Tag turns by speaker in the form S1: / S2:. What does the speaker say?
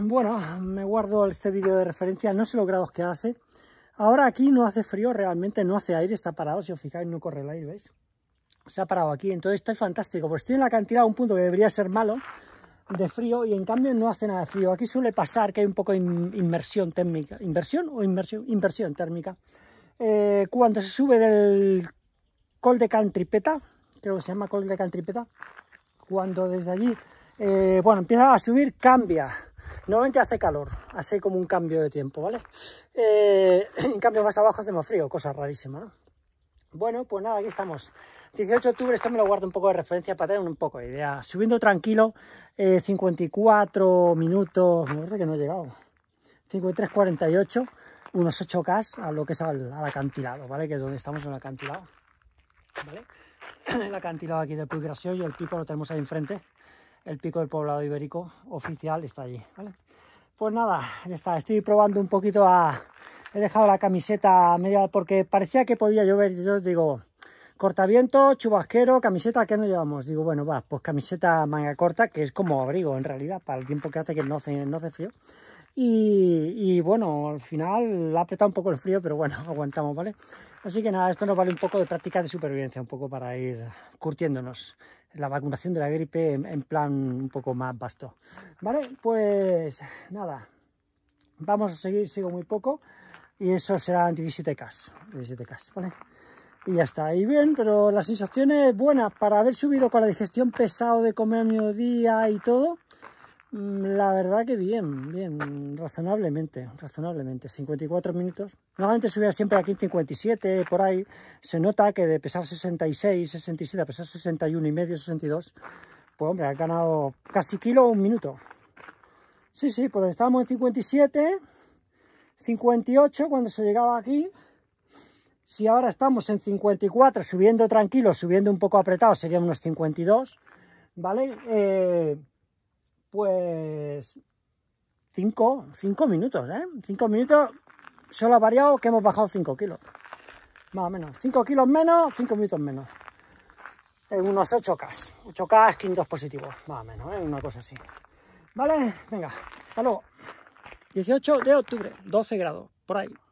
S1: Bueno, me guardo este vídeo de referencia, no sé los grados que hace. Ahora aquí no hace frío, realmente no hace aire, está parado, si os fijáis no corre el aire, ¿veis? Se ha parado aquí, entonces es fantástico, pues estoy en la cantidad a un punto que debería ser malo de frío y en cambio no hace nada de frío. Aquí suele pasar que hay un poco de inmersión térmica, inversión o inversión térmica. Eh, cuando se sube del col de Cantripeta, creo que se llama col de Cantripeta, cuando desde allí, eh, bueno, empieza a subir, cambia Normalmente hace calor, hace como un cambio de tiempo, ¿vale? Eh, en cambio más abajo hace más frío, cosa rarísima, ¿no? Bueno, pues nada, aquí estamos. 18 de octubre, esto me lo guardo un poco de referencia para tener un poco de idea. Subiendo tranquilo, 54 eh, minutos, me parece que no he llegado. 53.48, unos 8K a lo que es al, acantilado, ¿vale? Que es donde estamos en el acantilado, ¿vale? El acantilado aquí del Puy y el pico lo tenemos ahí enfrente el pico del poblado ibérico oficial está allí, ¿vale? Pues nada, ya está, estoy probando un poquito a... He dejado la camiseta media porque parecía que podía llover, yo digo, cortaviento, chubasquero, camiseta, ¿qué no llevamos? Digo, bueno, va, pues camiseta manga corta, que es como abrigo en realidad, para el tiempo que hace que no hace, frío. Y, y, bueno, al final ha apretado un poco el frío, pero bueno, aguantamos, ¿vale? Así que nada, esto nos vale un poco de práctica de supervivencia, un poco para ir curtiéndonos la vacunación de la gripe en, plan un poco más vasto. Vale, pues nada, vamos a seguir, sigo muy poco y eso será anti k ¿vale? Y ya está, y bien, pero la sensación es buena. para haber subido con la digestión pesado de comer mi mediodía y todo, Mm, la verdad que bien, bien, razonablemente, razonablemente, 54 minutos. Normalmente subía siempre aquí 57, por ahí. Se nota que de pesar 66, 67 a pesar 61 y medio, 62, pues hombre, ha ganado casi kilo un minuto. Sí, sí, pues estábamos en 57, 58 cuando se llegaba aquí. Si ahora estamos en 54, subiendo tranquilo, subiendo un poco apretado, serían unos 52, ¿vale? Eh, pues minutos, ¿eh? Cinco minutos, solo ha variado que hemos bajado 5 kilos. Más o menos. 5 kilos menos, 5 minutos menos. En eh, unos 8K. 8K, 500 positivos, más o menos, ¿eh? una cosa así. ¿Vale? Venga, hasta luego. 18 de octubre, 12 grados, por ahí.